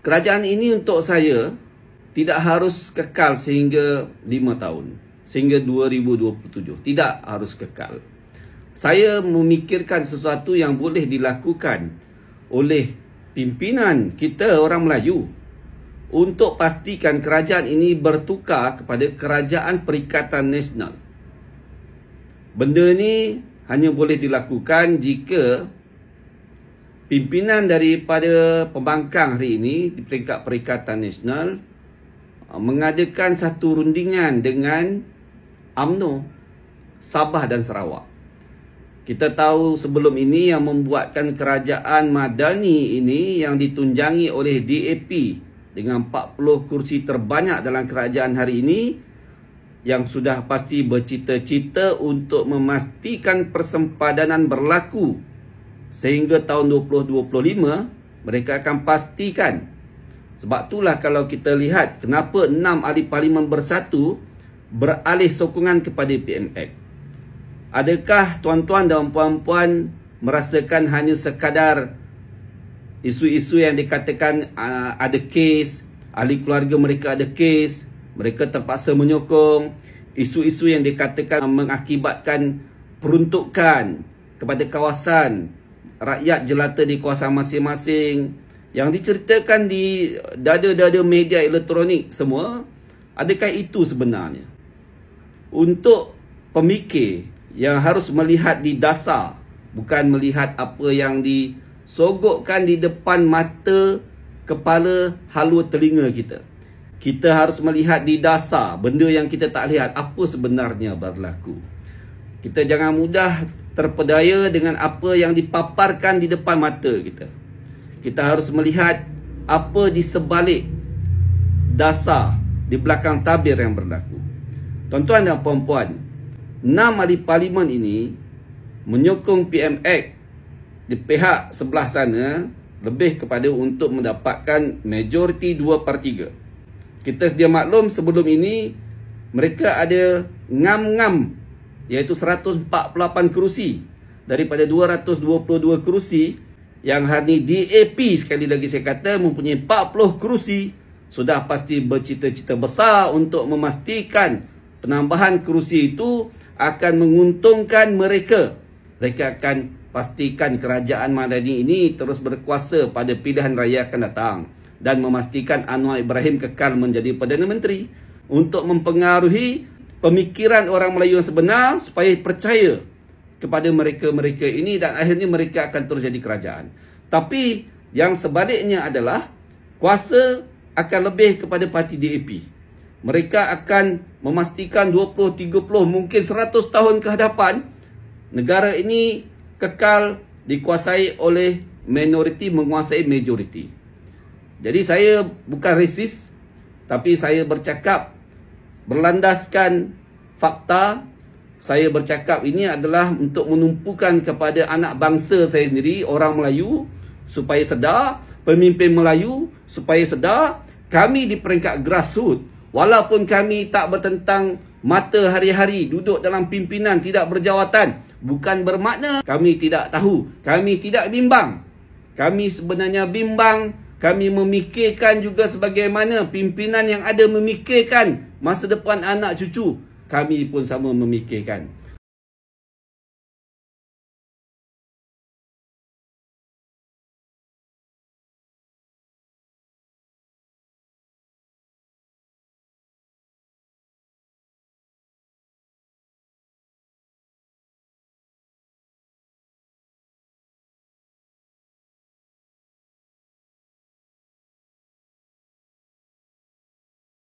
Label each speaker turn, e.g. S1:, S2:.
S1: Kerajaan ini untuk saya tidak harus kekal sehingga 5 tahun, sehingga 2027. Tidak harus kekal. Saya memikirkan sesuatu yang boleh dilakukan oleh pimpinan kita orang Melayu untuk pastikan kerajaan ini bertukar kepada kerajaan perikatan nasional. Benda ini hanya boleh dilakukan jika pimpinan daripada pembangkang hari ini di peringkat Perikatan Nasional uh, mengadakan satu rundingan dengan AMNO Sabah dan Sarawak. Kita tahu sebelum ini yang membuatkan kerajaan Madani ini yang ditunjangi oleh DAP dengan 40 kursi terbanyak dalam kerajaan hari ini yang sudah pasti bercita-cita untuk memastikan persempadanan berlaku sehingga tahun 2025 mereka akan pastikan sebab itulah kalau kita lihat kenapa enam ahli parlimen bersatu beralih sokongan kepada PMX adakah tuan-tuan dan puan-puan merasakan hanya sekadar isu-isu yang dikatakan uh, ada kes ahli keluarga mereka ada kes mereka terpaksa menyokong isu-isu yang dikatakan mengakibatkan peruntukan kepada kawasan rakyat jelata di kawasan masing-masing yang diceritakan di dada-dada media elektronik semua adakah itu sebenarnya untuk pemikir yang harus melihat di dasar bukan melihat apa yang disogokkan di depan mata kepala halu telinga kita kita harus melihat di dasar benda yang kita tak lihat apa sebenarnya berlaku kita jangan mudah terpedaya dengan apa yang dipaparkan di depan mata kita. Kita harus melihat apa di sebalik dasar di belakang tabir yang berlaku. Tuan-tuan dan puan-puan, enam ahli parlimen ini menyokong PMX di pihak sebelah sana lebih kepada untuk mendapatkan majoriti dua per tiga. Kita sedia maklum sebelum ini mereka ada ngam-ngam iaitu 148 kerusi daripada 222 kerusi yang hari ini DAP sekali lagi saya kata mempunyai 40 kerusi sudah pasti bercita-cita besar untuk memastikan penambahan kerusi itu akan menguntungkan mereka. Mereka akan pastikan kerajaan Madani ini terus berkuasa pada pilihan raya akan datang dan memastikan Anwar Ibrahim kekal menjadi Perdana Menteri untuk mempengaruhi pemikiran orang Melayu yang sebenar supaya percaya kepada mereka-mereka ini dan akhirnya mereka akan terus jadi kerajaan. Tapi yang sebaliknya adalah kuasa akan lebih kepada parti DAP. Mereka akan memastikan 20, 30, mungkin 100 tahun ke hadapan negara ini kekal dikuasai oleh minoriti menguasai majoriti. Jadi saya bukan resis tapi saya bercakap berlandaskan fakta saya bercakap ini adalah untuk menumpukan kepada anak bangsa saya sendiri orang Melayu supaya sedar pemimpin Melayu supaya sedar kami di peringkat grassroots walaupun kami tak bertentang mata hari-hari duduk dalam pimpinan tidak berjawatan bukan bermakna kami tidak tahu kami tidak bimbang kami sebenarnya bimbang kami memikirkan juga sebagaimana pimpinan yang ada memikirkan masa depan anak cucu kami pun sama memikirkan